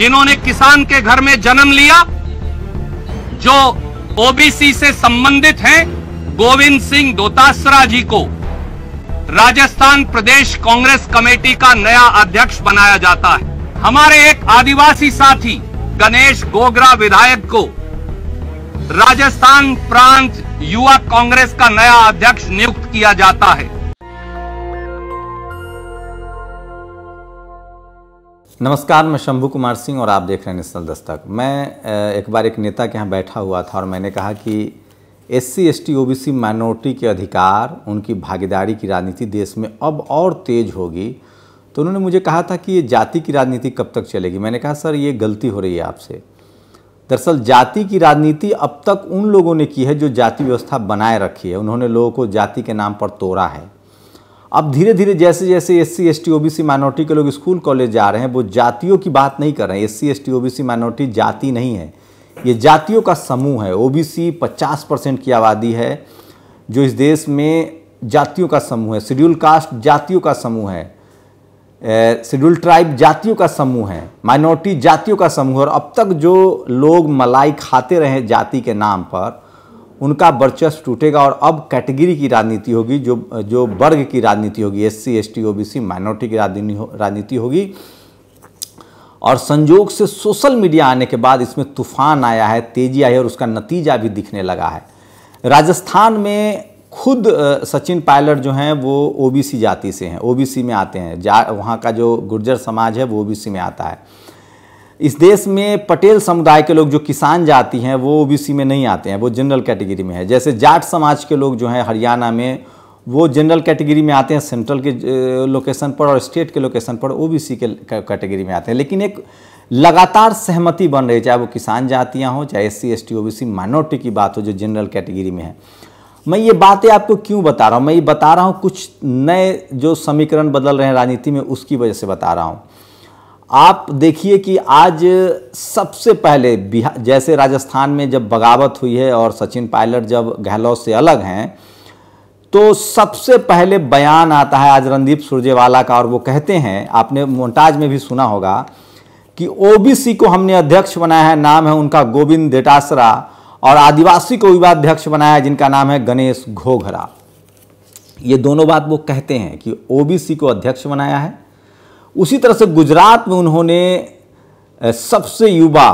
जिन्होंने किसान के घर में जन्म लिया जो ओबीसी से संबंधित हैं गोविंद सिंह दोतासरा जी को राजस्थान प्रदेश कांग्रेस कमेटी का नया अध्यक्ष बनाया जाता है हमारे एक आदिवासी साथी गणेश गोगरा विधायक को राजस्थान प्रांत युवा कांग्रेस का नया अध्यक्ष नियुक्त किया जाता है नमस्कार मैं शंभू कुमार सिंह और आप देख रहे हैं नेशनल दस्तक मैं एक बार एक नेता के यहाँ बैठा हुआ था और मैंने कहा कि S C S T O B C minority के अधिकार उनकी भागीदारी की राजनीति देश में अब और तेज होगी तो उन्होंने मुझे कहा था कि ये जाति की राजनीति कब तक चलेगी मैंने कहा सर ये गलती हो रही है आपसे दरअसल जाति की राजनीति अब तक उन लोगों ने की है जो जाति व्यवस्था बनाए रखी है उन्होंने लोगों को जाति के नाम पर तोड़ा है अब धीरे धीरे जैसे जैसे S C S T O B C minority के लोग स्कूल कॉलेज जा रहे हैं वो जातियों की बात नहीं कर रहे हैं S C S T O B C minority जाति नहीं है ये जातियों का समूह है ओ बी सी पचास परसेंट की आबादी है जो इस देश में जातियों का समूह है शेड्यूल कास्ट जातियों का समूह है शेड्यूल ट्राइब जातियों का समूह है माइनॉरिटी जातियों का समूह है और अब तक जो लोग मलाई खाते रहे जाति के नाम पर उनका वर्चस्व टूटेगा और अब कैटेगरी की राजनीति होगी जो जो वर्ग की राजनीति होगी S C S T O B C minority की राजनीति होगी और संजोग से सोशल मीडिया आने के बाद इसमें तूफान आया है तेजी आई है और उसका नतीजा भी दिखने लगा है राजस्थान में खुद सचिन पायलट जो हैं वो ओबीसी जाति से हैं ओबीसी में आते हैं जा वहाँ का जो गुर्जर समाज है वो ओबीसी में आता है इस देश में पटेल समुदाय के लोग जो किसान जाति हैं वो ओबीसी में नहीं आते हैं वो जनरल कैटेगरी में है जैसे जाट समाज के लोग जो हैं हरियाणा में वो जनरल कैटेगरी में आते हैं सेंट्रल के लोकेशन पर और स्टेट के लोकेशन पर ओबीसी के कैटेगरी में आते हैं लेकिन एक लगातार सहमति बन रही है चाहे वो किसान जातियाँ हों चाहे S C S T O B C minority की बात हो जो जनरल कैटेगरी में है मैं ये बातें आपको क्यों बता रहा हूँ मैं ये बता रहा हूँ कुछ नए जो समीकरण बदल रहे हैं राजनीति में उसकी वजह से बता रहा हूँ आप देखिए कि आज सबसे पहले बिहार जैसे राजस्थान में जब बगावत हुई है और सचिन पायलट जब गहलोत से अलग हैं तो सबसे पहले बयान आता है आज रणदीप सुरजेवाला का और वो कहते हैं आपने मोन्टाज में भी सुना होगा कि ओबीसी को हमने अध्यक्ष बनाया है नाम है उनका गोविंद देटासरा और आदिवासी को अध्यक्ष बनाया है जिनका नाम है गणेश घोघरा ये दोनों बात वो कहते हैं कि ओबीसी को अध्यक्ष बनाया है उसी तरह से गुजरात में उन्होंने सबसे युवा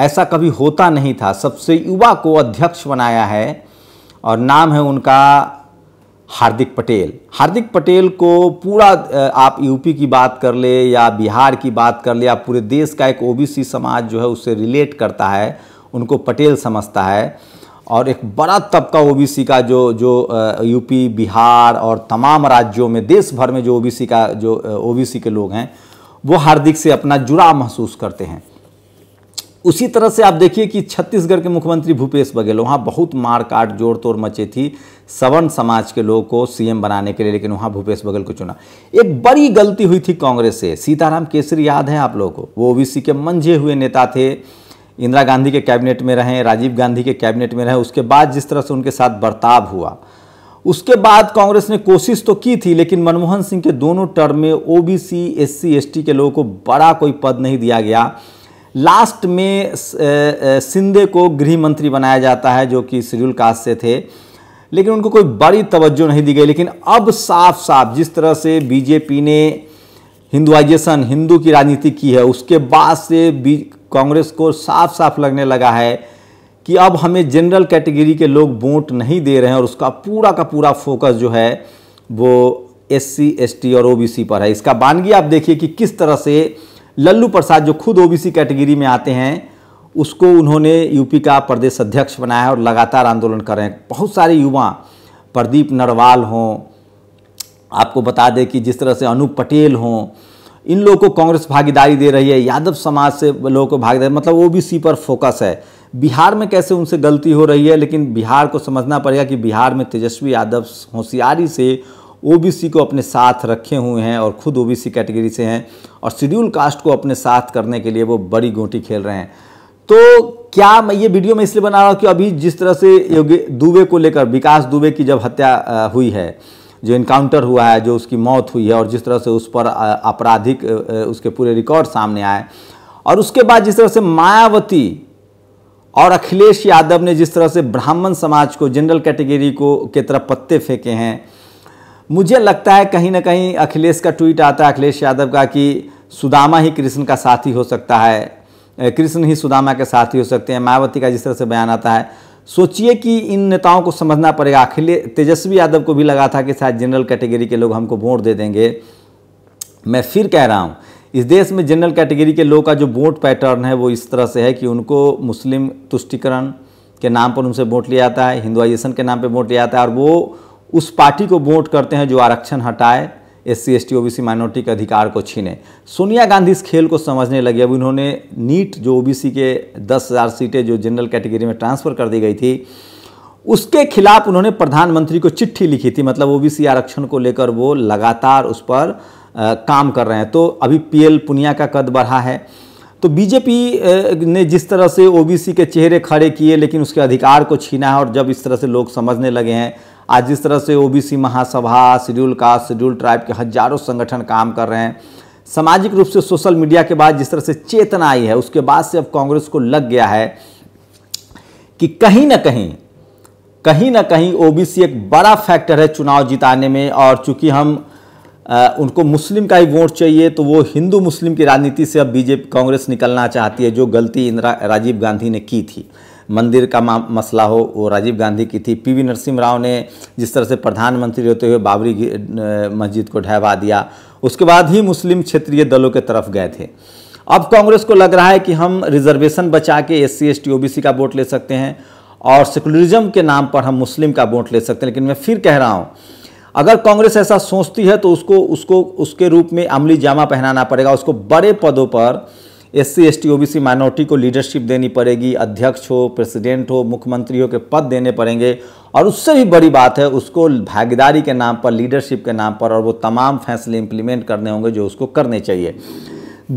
ऐसा कभी होता नहीं था सबसे युवा को अध्यक्ष बनाया है और नाम है उनका हार्दिक पटेल हार्दिक पटेल को पूरा आप यूपी की बात कर ले या बिहार की बात कर ले या पूरे देश का एक ओबीसी समाज जो है उससे रिलेट करता है उनको पटेल समझता है और एक बड़ा तबका ओबीसी का जो जो यूपी बिहार और तमाम राज्यों में देश भर में जो ओबीसी का जो ओबीसी के लोग हैं वो हार्दिक से अपना जुड़ाव महसूस करते हैं उसी तरह से आप देखिए कि छत्तीसगढ़ के मुख्यमंत्री भूपेश बघेल वहाँ बहुत मार काट जोर तोड़ मचे थी सवर्ण समाज के लोगों को सीएम बनाने के लिए लेकिन वहाँ भूपेश बघेल को चुना एक बड़ी गलती हुई थी कांग्रेस से सीताराम केसरी याद है आप लोगों को वो ओबीसी के मंझे हुए नेता थे इंदिरा गांधी के कैबिनेट में रहें राजीव गांधी के कैबिनेट में रहें उसके बाद जिस तरह से उनके साथ बर्ताव हुआ उसके बाद कांग्रेस ने कोशिश तो की थी लेकिन मनमोहन सिंह के दोनों टर्म में ओबीसी एससी एसटी के लोगों को बड़ा कोई पद नहीं दिया गया लास्ट में सिंधे को गृह मंत्री बनाया जाता है जो कि शेड्यूल कास्ट से थे लेकिन उनको कोई बड़ी तवज्जो नहीं दी गई लेकिन अब साफ साफ जिस तरह से बीजेपी ने हिंदुआइजेशन हिंदू की राजनीति की है उसके बाद से कांग्रेस को साफ साफ लगने लगा है कि अब हमें जनरल कैटेगरी के लोग वोट नहीं दे रहे हैं और उसका पूरा का पूरा फोकस जो है वो एस सी और ओबीसी पर है इसका बानगी आप देखिए कि किस तरह से लल्लू प्रसाद जो खुद ओबीसी कैटेगरी में आते हैं उसको उन्होंने यूपी का प्रदेश अध्यक्ष बनाया और लगातार आंदोलन कर रहे हैं बहुत सारे युवा प्रदीप नरवाल हों आपको बता दें कि जिस तरह से अनूप पटेल हों इन लोगों को कांग्रेस भागीदारी दे रही है यादव समाज से लोगों को भागीदारी मतलब ओ सी पर फोकस है बिहार में कैसे उनसे गलती हो रही है लेकिन बिहार को समझना पड़ेगा कि बिहार में तेजस्वी यादव होशियारी से ओबीसी को अपने साथ रखे हुए हैं और खुद ओबीसी कैटेगरी से हैं और शेड्यूल कास्ट को अपने साथ करने के लिए वो बड़ी गोटी खेल रहे हैं तो क्या मैं ये वीडियो मैं इसलिए बना रहा हूँ कि अभी जिस तरह से योगी दुबे को लेकर विकास दुबे की जब हत्या हुई है जो इनकाउंटर हुआ है जो उसकी मौत हुई है और जिस तरह से उस पर आपराधिक उसके पूरे रिकॉर्ड सामने आए और उसके बाद जिस तरह से मायावती और अखिलेश यादव ने जिस तरह से ब्राह्मण समाज को जनरल कैटेगरी को के तरफ पत्ते फेंके हैं मुझे लगता है कहीं ना कहीं अखिलेश का ट्वीट आता है अखिलेश यादव का कि सुदामा ही कृष्ण का साथी हो सकता है कृष्ण ही सुदामा के साथी हो सकते हैं मायावती का जिस तरह से बयान आता है सोचिए कि इन नेताओं को समझना पड़ेगा अखिलेश तेजस्वी यादव को भी लगा था कि शायद जनरल कैटेगरी के लोग हमको वोट दे देंगे मैं फिर कह रहा हूँ इस देश में जनरल कैटेगरी के लोगों का जो वोट पैटर्न है वो इस तरह से है कि उनको मुस्लिम तुष्टिकरण के नाम पर उनसे वोट लिया जाता है हिंदुआइजेशन के नाम पर वोट लिया जाता है और वो उस पार्टी को वोट करते हैं जो आरक्षण हटाए S C S T OBC minority के अधिकार को छीने सोनिया गांधी इस खेल को समझने लगी अब उन्होंने नीट जो ओबीसी के दस हज़ार सीटें जो जनरल कैटेगरी में ट्रांसफ़र कर दी गई थी उसके खिलाफ उन्होंने प्रधानमंत्री को चिट्ठी लिखी थी मतलब ओबीसी आरक्षण को लेकर वो लगातार उस पर आ, काम कर रहे हैं तो अभी पी पुनिया का कद बढ़ा है तो बीजेपी ने जिस तरह से ओबीसी के चेहरे खड़े किए लेकिन उसके अधिकार को छीना है और जब इस तरह से लोग समझने लगे हैं आज जिस तरह से ओबीसी महासभा शेड्यूल कास्ट शेड्यूल ट्राइब के हजारों संगठन काम कर रहे हैं सामाजिक रूप से सोशल मीडिया के बाद जिस तरह से चेतना आई है उसके बाद से अब कांग्रेस को लग गया है कि कहीं ना कहीं कहीं ना कहीं ओबीसी एक बड़ा फैक्टर है चुनाव जिताने में और चूंकि हम आ, उनको मुस्लिम का ही वोट चाहिए तो वो हिंदू मुस्लिम की राजनीति से अब बीजेपी कांग्रेस निकलना चाहती है जो गलती इंदिरा राजीव गांधी ने की थी मंदिर का मसला हो वो राजीव गांधी की थी पीवी नरसिंह राव ने जिस तरह से प्रधानमंत्री होते हुए बाबरी मस्जिद को ढहवा दिया उसके बाद ही मुस्लिम क्षेत्रीय दलों के तरफ गए थे अब कांग्रेस को लग रहा है कि हम रिजर्वेशन बचा के S C S T O B C का वोट ले सकते हैं और सेकुलरिज्म के नाम पर हम मुस्लिम का वोट ले सकते हैं लेकिन मैं फिर कह रहा हूँ अगर कांग्रेस ऐसा सोचती है तो उसको उसको उसके रूप में अमली जामा पहनाना पड़ेगा उसको बड़े पदों पर S C S T O B C minority को लीडरशिप देनी पड़ेगी अध्यक्ष हो प्रेसिडेंट हो मुख्यमंत्री हो के पद देने पड़ेंगे और उससे भी बड़ी बात है उसको भागीदारी के नाम पर लीडरशिप के नाम पर और वो तमाम फैसले इम्प्लीमेंट करने होंगे जो उसको करने चाहिए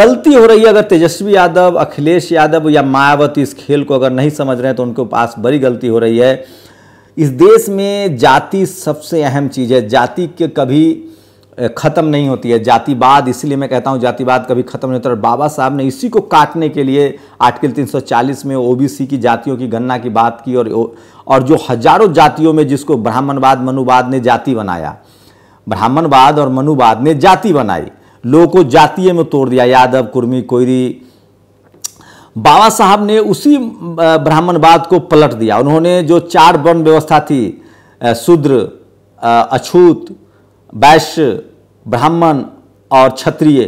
गलती हो रही है अगर तेजस्वी यादव अखिलेश यादव या मायावती इस खेल को अगर नहीं समझ रहे हैं तो उनके पास बड़ी गलती हो रही है इस देश में जाति सबसे अहम चीज़ है जाति के कभी ख़त्म नहीं होती है जातिवाद इसलिए मैं कहता हूँ जातिवाद कभी ख़त्म नहीं होता और बाबा साहब ने इसी को काटने के लिए आर्टिकल 340 में ओबीसी की जातियों की गणना की बात की और और जो हजारों जातियों में जिसको ब्राह्मणवाद मनुवाद ने जाति बनाया ब्राह्मणवाद और मनुवाद ने जाति बनाई लोगों को जातीय में तोड़ दिया यादव कुर्मी कोयरी बाबा साहब ने उसी ब्राह्मणवाद को पलट दिया उन्होंने जो चार वर्ण व्यवस्था थी शूद्र अछूत वैश्य ब्राह्मण और क्षत्रिय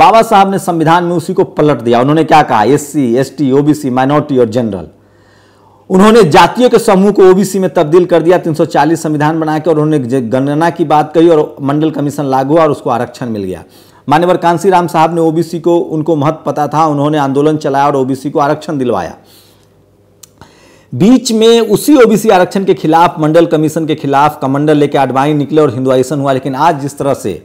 बाबा साहब ने संविधान में उसी को पलट दिया उन्होंने क्या कहा S C S T OBC minority और जनरल उन्होंने जातियों के समूह को ओबीसी में तब्दील कर दिया 340 संविधान बना के और उन्होंने गणना की बात कही और मंडल कमीशन लागू हुआ और उसको आरक्षण मिल गया मान्यवर कांसी राम साहब ने ओबीसी को उनको महत्व पता था उन्होंने आंदोलन चलाया और ओबीसी को आरक्षण दिलवाया बीच में उसी ओबीसी आरक्षण के खिलाफ मंडल कमीशन के खिलाफ कमंडल लेकर आडवाणी निकले और हिंदुआइसन हुआ लेकिन आज जिस तरह से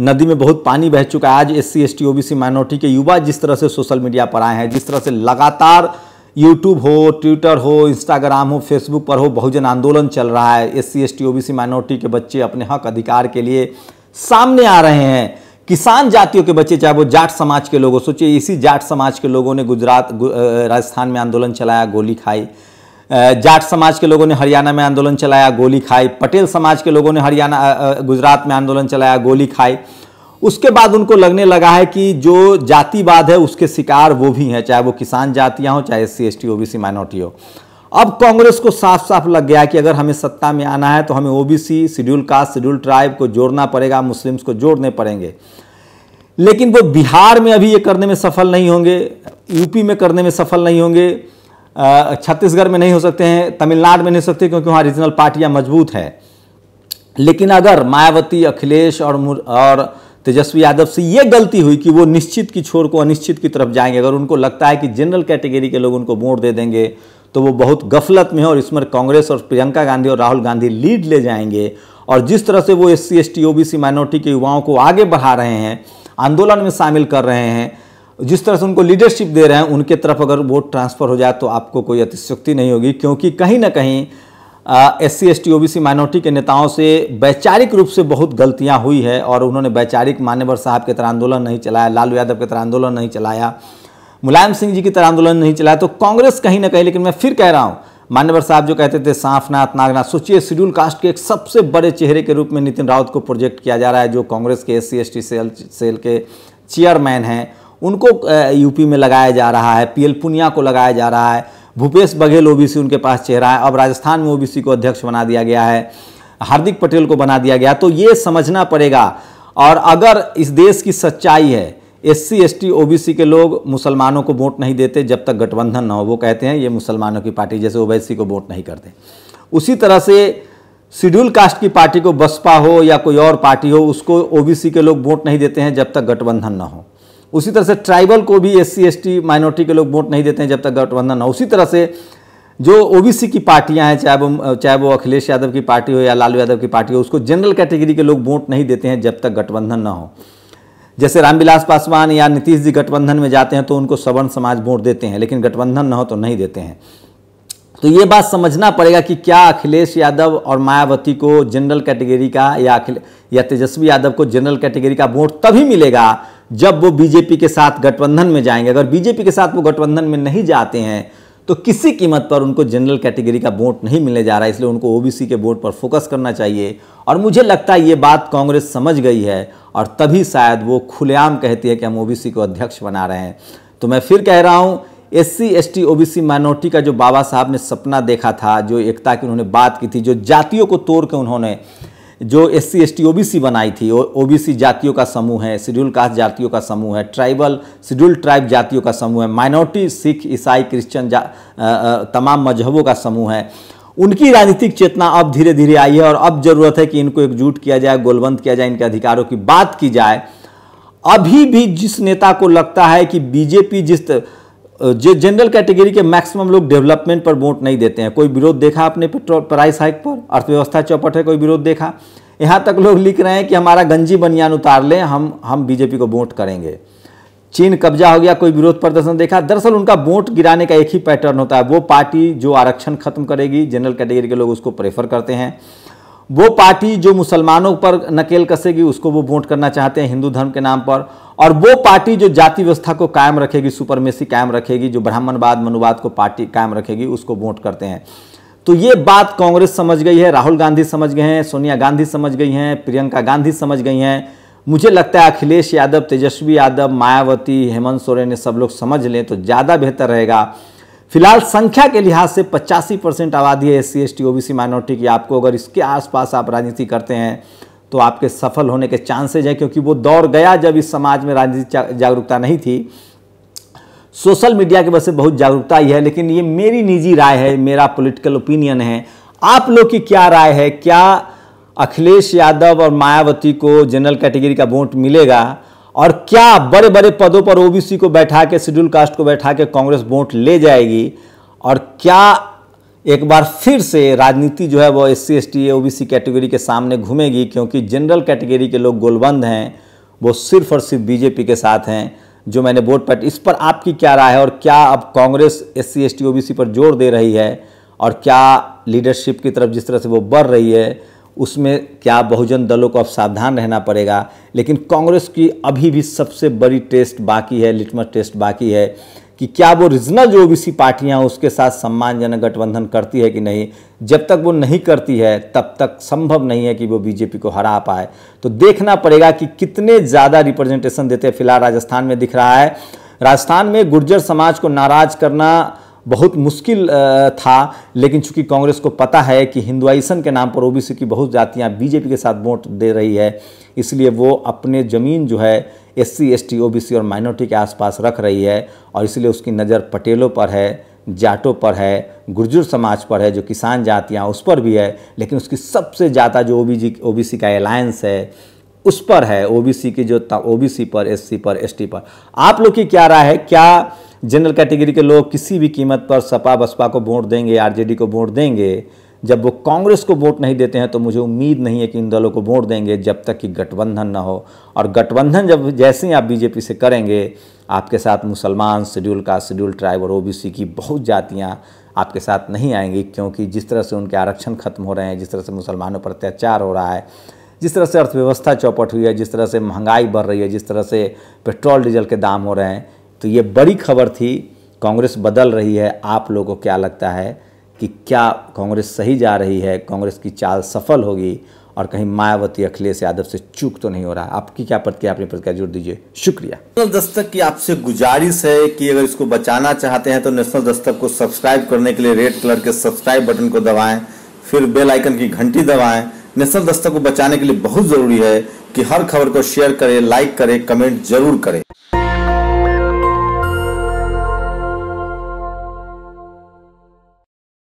नदी में बहुत पानी बह चुका है आज S C S T OBC minority के युवा जिस तरह से सोशल मीडिया पर आए हैं जिस तरह से लगातार यूट्यूब हो ट्विटर हो इंस्टाग्राम हो फेसबुक पर हो बहुजन आंदोलन चल रहा है S C S T OBC minority के बच्चे अपने हक अधिकार के लिए सामने आ रहे हैं किसान जातियों के बच्चे चाहे वो जाट समाज के लोग हो सोचिए इसी जाट समाज के लोगों ने गुजरात गु, राजस्थान में आंदोलन चलाया गोली खाई जाट समाज के लोगों ने हरियाणा में आंदोलन चलाया गोली खाई पटेल समाज के लोगों ने हरियाणा गुजरात में आंदोलन चलाया गोली खाई उसके बाद उनको लगने लगा है कि जो जातिवाद है उसके शिकार वो भी हैं चाहे वो किसान जातियाँ हों चाहे S C S T C minority हो अब कांग्रेस को साफ साफ लग गया कि अगर हमें सत्ता में आना है तो हमें OBC schedule caste schedule tribe को जोड़ना पड़ेगा मुस्लिम्स को जोड़ने पड़ेंगे लेकिन वो बिहार में अभी ये करने में सफल नहीं होंगे यूपी में करने में सफल नहीं होंगे छत्तीसगढ़ में नहीं हो सकते हैं तमिलनाडु में नहीं हो सकते क्योंकि वहाँ रीजनल पार्टियाँ मजबूत हैं लेकिन अगर मायावती अखिलेश और और तेजस्वी यादव से ये गलती हुई कि वो निश्चित की छोर को अनिश्चित की तरफ जाएंगे अगर उनको लगता है कि जनरल कैटेगरी के लोग उनको वोट दे देंगे तो वो बहुत गफलत में है और इसमें कांग्रेस और प्रियंका गांधी और राहुल गांधी लीड ले जाएंगे और जिस तरह से वो S C S T O B C minority के युवाओं को आगे बढ़ा रहे हैं आंदोलन में शामिल कर रहे हैं जिस तरह से उनको लीडरशिप दे रहे हैं उनके तरफ अगर वोट ट्रांसफ़र हो जाए तो आपको कोई अतिशक्ति नहीं होगी क्योंकि कहीं ना कहीं S C S T O B C minority के नेताओं से वैचारिक रूप से बहुत गलतियां हुई है और उन्होंने वैचारिक मान्यवर साहब के तरह आंदोलन नहीं चलाया लालू यादव के तरह आंदोलन नहीं चलाया मुलायम सिंह जी की तरह आंदोलन नहीं चलाया तो कांग्रेस कहीं ना कहीं लेकिन मैं फिर कह रहा हूँ मान्यवर साहब जो कहते थे सांफनाथ नागनाथ सोचिए शेड्यूल कास्ट के एक सबसे बड़े चेहरे के रूप में नितिन राउत को प्रोजेक्ट किया जा रहा है जो कांग्रेस के S C S T cell cell के चेयरमैन हैं उनको यूपी में लगाया जा रहा है पीएल पुनिया को लगाया जा रहा है भूपेश बघेल ओबीसी उनके पास चेहरा है अब राजस्थान में ओबीसी को अध्यक्ष बना दिया गया है हार्दिक पटेल को बना दिया गया तो ये समझना पड़ेगा और अगर इस देश की सच्चाई है S C S T O B C के लोग मुसलमानों को वोट नहीं देते जब तक गठबंधन ना हो वो कहते हैं ये मुसलमानों की पार्टी जैसे ओवैसी को वोट नहीं करते उसी तरह से शेड्यूल कास्ट की पार्टी को बसपा हो या कोई और पार्टी हो उसको ओबीसी के लोग वोट नहीं देते हैं जब तक गठबंधन ना हो उसी तरह से ट्राइबल को भी एस सी माइनॉरिटी के लोग वोट नहीं देते हैं जब तक गठबंधन ना उसी तरह से जो ओबीसी की पार्टियां हैं चाहे वो चाहे वो अखिलेश यादव की पार्टी हो या लालू यादव की पार्टी हो उसको जनरल कैटेगरी के लोग वोट नहीं देते हैं जब तक गठबंधन ना हो जैसे रामविलास पासवान या नीतीश जी गठबंधन में जाते हैं तो उनको सवर्ण समाज वोट देते हैं लेकिन गठबंधन ना हो तो नहीं देते हैं तो ये बात समझना पड़ेगा कि क्या अखिलेश यादव और मायावती को जनरल कैटेगरी का या अखिल या तेजस्वी यादव को जनरल कैटेगरी का वोट तभी मिलेगा जब वो बीजेपी के साथ गठबंधन में जाएंगे अगर बीजेपी के साथ वो गठबंधन में नहीं जाते हैं तो किसी कीमत पर उनको जनरल कैटेगरी का वोट नहीं मिलने जा रहा है इसलिए उनको ओबीसी के वोट पर फोकस करना चाहिए और मुझे लगता है ये बात कांग्रेस समझ गई है और तभी शायद वो खुलेआम कहती है कि हम ओबीसी को अध्यक्ष बना रहे हैं तो मैं फिर कह रहा हूँ S C S T O B C minority का जो बाबा साहब ने सपना देखा था जो एकता की उन्होंने बात की थी जो जातियों को तोड़ के उन्होंने जो S C S T O B C बनाई थी ओ बी सी जातियों का समूह है शेड्यूल कास्ट जातियों का समूह है ट्राइबल शेड्यूल ट्राइब जातियों का समूह है माइनॉरिटी सिख ईसाई क्रिश्चियन जा तमाम मजहबों का समूह है उनकी राजनीतिक चेतना अब धीरे धीरे आई है और अब जरूरत है कि इनको एकजुट किया जाए गोलबंद किया जाए इनके अधिकारों की बात की जाए अभी भी जिस नेता को लगता है कि बीजेपी जिस तर... जो जनरल कैटेगरी के मैक्सिमम लोग डेवलपमेंट पर वोट नहीं देते हैं कोई विरोध देखा आपने पेट्रोल प्राइस हाइक पर अर्थव्यवस्था चौपट है कोई विरोध देखा यहाँ तक लोग लिख रहे हैं कि हमारा गंजी बनियान उतार लें हम हम बीजेपी को वोट करेंगे चीन कब्जा हो गया कोई विरोध प्रदर्शन देखा दरअसल उनका वोट गिराने का एक ही पैटर्न होता है वो पार्टी जो आरक्षण खत्म करेगी जनरल कैटेगरी के लोग उसको प्रेफर करते हैं वो पार्टी जो मुसलमानों पर नकेल कसेगी उसको वो वोट करना चाहते हैं हिंदू धर्म के नाम पर और वो पार्टी जो जाति व्यवस्था को कायम रखेगी सुपरमेसी कायम रखेगी जो ब्राह्मणवाद मनुवाद को पार्टी कायम रखेगी उसको वोट करते हैं तो ये बात कांग्रेस समझ गई है राहुल गांधी समझ गए हैं सोनिया गांधी समझ गई हैं प्रियंका गांधी समझ गई हैं मुझे लगता है अखिलेश यादव तेजस्वी यादव मायावती हेमंत सोरेन ये सब लोग समझ लें तो ज़्यादा बेहतर रहेगा फिलहाल संख्या के लिहाज से पचासी परसेंट आबादी है S C S T O B C minority की आपको अगर इसके आसपास आप राजनीति करते हैं तो आपके सफल होने के चांसेज हैं क्योंकि वो दौर गया जब इस समाज में राजनीति जागरूकता नहीं थी सोशल मीडिया की वजह से बहुत जागरूकता ही है लेकिन ये मेरी निजी राय है मेरा पॉलिटिकल ओपिनियन है आप लोग की क्या राय है क्या अखिलेश यादव और मायावती को जनरल कैटेगरी का वोट मिलेगा और क्या बड़े बड़े पदों पर ओबीसी को बैठा के शेड्यूल कास्ट को बैठा के कांग्रेस वोट ले जाएगी और क्या एक बार फिर से राजनीति जो है वो S C S T OBC category के सामने घूमेगी क्योंकि जनरल कैटेगरी के लोग गोलबंद हैं वो सिर्फ और सिर्फ बीजेपी के साथ हैं जो मैंने वोट पैट इस पर आपकी क्या राय है और क्या अब Congress S C S T O B C पर जोर दे रही है और क्या लीडरशिप की तरफ जिस तरह से वो बढ़ रही है उसमें क्या बहुजन दलों को अब सावधान रहना पड़ेगा लेकिन कांग्रेस की अभी भी सबसे बड़ी टेस्ट बाकी है लिटमस टेस्ट बाकी है कि क्या वो रीजनल जो ओबीसी पार्टियां उसके साथ सम्मानजनक गठबंधन करती है कि नहीं जब तक वो नहीं करती है तब तक संभव नहीं है कि वो बीजेपी को हरा पाए तो देखना पड़ेगा कि कितने ज़्यादा रिप्रेजेंटेशन देते हैं फिलहाल राजस्थान में दिख रहा है राजस्थान में गुर्जर समाज को नाराज करना बहुत मुश्किल था लेकिन चूंकि कांग्रेस को पता है कि हिंदुआइसन के नाम पर ओबीसी की बहुत जातियां बीजेपी के साथ वोट दे रही है इसलिए वो अपने ज़मीन जो है S C S T O B C और माइनॉरिटी के आसपास रख रही है और इसलिए उसकी नज़र पटेलों पर है जाटों पर है गुर्जर समाज पर है जो किसान जातियाँ उस पर भी है लेकिन उसकी सबसे ज़्यादा जो ओ बी जी ओ बी सी का अलायंस है उस पर है ओ बी सी की जो ओ बी सी पर एस सी पर एस टी पर आप लोग की क्या राय है क्या जनरल कैटेगरी के लोग किसी भी कीमत पर सपा बसपा को वोट देंगे आरजेडी को वोट देंगे जब वो कांग्रेस को वोट नहीं देते हैं तो मुझे उम्मीद नहीं है कि इन दलों को वोट देंगे जब तक कि गठबंधन ना हो और गठबंधन जब जैसे ही आप बीजेपी से करेंगे आपके साथ मुसलमान शेड्यूल का शेड्यूल ट्राइब और ओबीसी की बहुत जातियाँ आपके साथ नहीं आएंगी क्योंकि जिस तरह से उनके आरक्षण खत्म हो रहे हैं जिस तरह से मुसलमानों पर अत्याचार हो रहा है जिस तरह से अर्थव्यवस्था चौपट हुई है जिस तरह से महंगाई बढ़ रही है जिस तरह से पेट्रोल डीजल के दाम हो रहे हैं तो ये बड़ी खबर थी कांग्रेस बदल रही है आप लोगों को क्या लगता है कि क्या कांग्रेस सही जा रही है कांग्रेस की चाल सफल होगी और कहीं मायावती अखिलेश यादव से चूक तो नहीं हो रहा आपकी क्या प्रतिक्रिया अपनी प्रतिक्रिया जोड़ दीजिए शुक्रिया नेशनल दस्तक की आपसे गुजारिश है कि अगर इसको बचाना चाहते हैं तो नेशनल दस्तक को सब्सक्राइब करने के लिए रेड कलर के सब्सक्राइब बटन को दबाएं फिर बेल आइकन की घंटी दबाएं नेशनल दस्तक को बचाने के लिए बहुत जरूरी है कि हर खबर को शेयर करें लाइक करें कमेंट जरूर करें